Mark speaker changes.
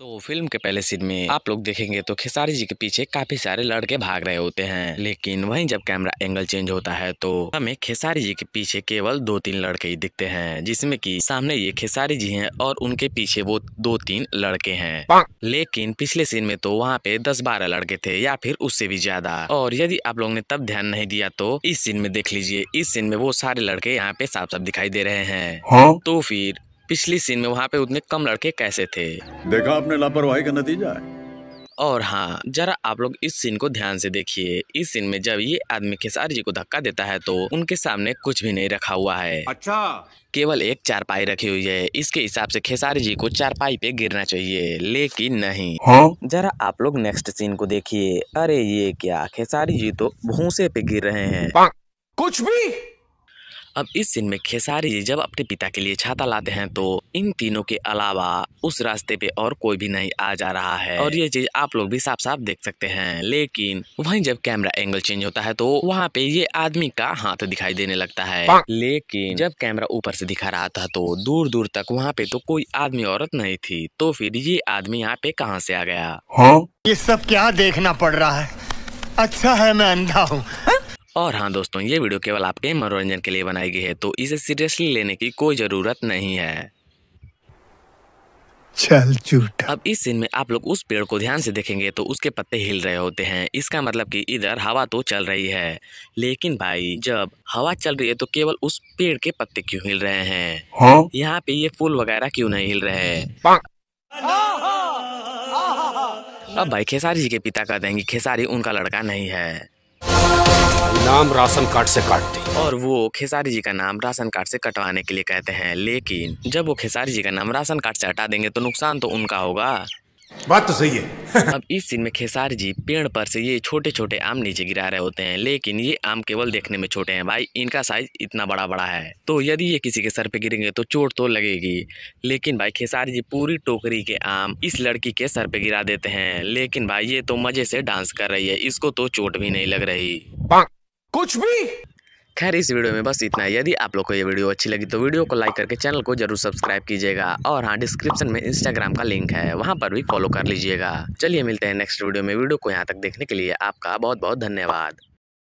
Speaker 1: तो फिल्म के पहले सीन में आप लोग देखेंगे तो खेसारी जी के पीछे काफी सारे लड़के भाग रहे होते हैं लेकिन वहीं जब कैमरा एंगल चेंज होता है तो हमें खेसारी जी के पीछे केवल दो तीन लड़के ही दिखते हैं जिसमें कि सामने ये खेसारी जी हैं और उनके पीछे वो दो तीन लड़के हैं लेकिन पिछले सीन में तो वहाँ पे दस बारह लड़के थे या फिर उससे भी ज्यादा और यदि आप लोग ने तब ध्यान नहीं दिया तो इस सीन में देख लीजिए इस सीन में वो सारे लड़के यहाँ पे साफ साफ दिखाई दे रहे हैं हाँ। तो फिर पिछली सीन में वहाँ पे उतने कम लड़के कैसे थे देखा आपने लापरवाही का नतीजा है और हाँ जरा आप लोग इस सीन को ध्यान से देखिए इस सीन में जब ये आदमी खेसारी जी को धक्का देता है तो उनके सामने कुछ भी नहीं रखा हुआ है अच्छा केवल एक चारपाई रखी हुई है इसके हिसाब से खेसारी जी को चारपाई पे गिरना चाहिए लेकिन नहीं हाँ? जरा आप लोग नेक्स्ट सीन को देखिए अरे ये क्या खेसारी जी तो भूसे पे गिर रहे हैं कुछ भी अब इस सीन में खेसारी जी जब अपने पिता के लिए छाता लाते हैं तो इन तीनों के अलावा उस रास्ते पे और कोई भी नहीं आ जा रहा है और ये चीज आप लोग भी साफ साफ देख सकते हैं लेकिन वहीं जब कैमरा एंगल चेंज होता है तो वहाँ पे ये आदमी का हाथ दिखाई देने लगता है लेकिन जब कैमरा ऊपर से दिखा रहा था तो दूर दूर तक वहाँ पे तो कोई आदमी औरत नहीं थी तो फिर ये आदमी यहाँ पे कहाँ से आ गया हाँ? ये सब क्या देखना पड़ रहा है अच्छा है मैं अंधा हूँ और हाँ दोस्तों ये वीडियो केवल आपके मनोरंजन के लिए बनाई गई है तो इसे सीरियसली लेने की कोई ज़रूरत नहीं है चल अब इस सीन में आप लोग उस पेड़ को ध्यान से देखेंगे तो उसके पत्ते हिल रहे होते हैं इसका मतलब कि इधर हवा तो चल रही है लेकिन भाई जब हवा चल रही है तो केवल उस पेड़ के पत्ते क्यों हिल रहे हैं हाँ? यहाँ पे ये फूल वगैरह क्यों नहीं हिल रहे अब भाई खेसारी जी के पिता कहते हैं खेसारी उनका लड़का नहीं है नाम राशन कार्ड से काटते और वो खेसारी जी का नाम राशन कार्ड से कटवाने के लिए कहते हैं लेकिन जब वो खेसारी जी का नाम राशन कार्ड से हटा देंगे तो नुकसान तो उनका होगा बात तो सही है अब इस सीन में खेसार जी पेड़ पर से ये छोटे छोटे आम नीचे गिरा रहे होते हैं लेकिन ये आम केवल देखने में छोटे हैं भाई इनका साइज इतना बड़ा बड़ा है तो यदि ये किसी के सर पे गिरेंगे तो चोट तो लगेगी लेकिन भाई खेसार जी पूरी टोकरी के आम इस लड़की के सर पे गिरा देते हैं लेकिन भाई ये तो मजे से डांस कर रही है इसको तो चोट भी नहीं लग रही कुछ भी खैर इस वीडियो में बस इतना है यदि आप लोग को ये वीडियो अच्छी लगी तो वीडियो को लाइक करके चैनल को जरूर सब्सक्राइब कीजिएगा और हाँ डिस्क्रिप्शन में इंस्टाग्राम का लिंक है वहाँ पर भी फॉलो कर लीजिएगा चलिए मिलते हैं नेक्स्ट वीडियो में वीडियो को यहाँ तक देखने के लिए आपका बहुत बहुत धन्यवाद